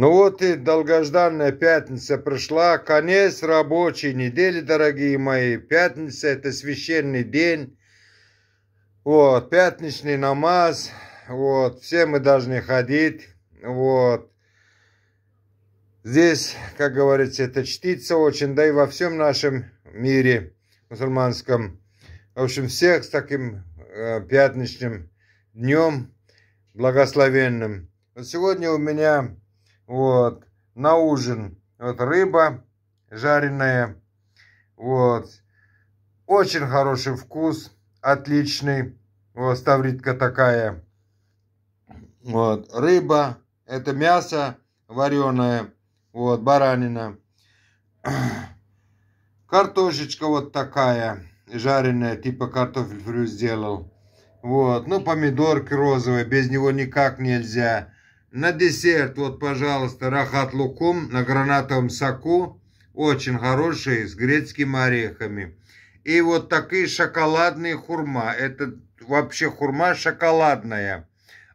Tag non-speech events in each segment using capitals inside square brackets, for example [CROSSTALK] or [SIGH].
Ну вот и долгожданная пятница пришла, конец рабочей недели, дорогие мои. Пятница – это священный день, вот, пятничный намаз, вот, все мы должны ходить, вот. Здесь, как говорится, это чтится очень, да и во всем нашем мире мусульманском. В общем, всех с таким э, пятничным днем благословенным. Вот сегодня у меня вот. На ужин. Вот рыба жареная. Вот. Очень хороший вкус. Отличный. Вот ставритка такая. Вот. Рыба. Это мясо вареное. Вот. Баранина. [CLEARS THROAT] Картошечка вот такая. Жареная. Типа картофель фрю сделал. Вот. Ну, помидорки розовые. Без него никак нельзя. На десерт, вот, пожалуйста, рахат лукум на гранатовом соку. Очень хороший, с грецкими орехами. И вот такие шоколадные хурма. Это вообще хурма шоколадная.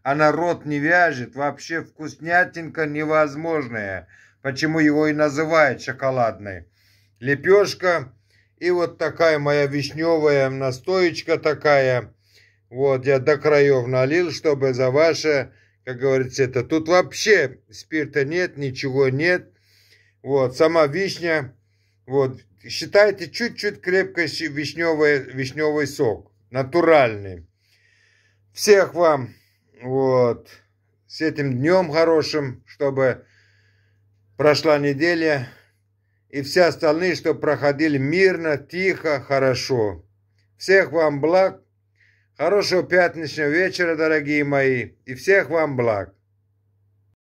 Она рот не вяжет. Вообще вкуснятинка невозможная. Почему его и называют шоколадной. Лепешка. И вот такая моя вишневая настоечка такая. Вот я до краев налил, чтобы за ваше как говорится, это. Тут вообще спирта нет, ничего нет. Вот, сама вишня, вот, считайте чуть-чуть крепко вишневый, вишневый сок, натуральный. Всех вам, вот, с этим днем хорошим, чтобы прошла неделя, и все остальные, чтобы проходили мирно, тихо, хорошо. Всех вам благ, Хорошего пятничного вечера, дорогие мои, и всех вам благ!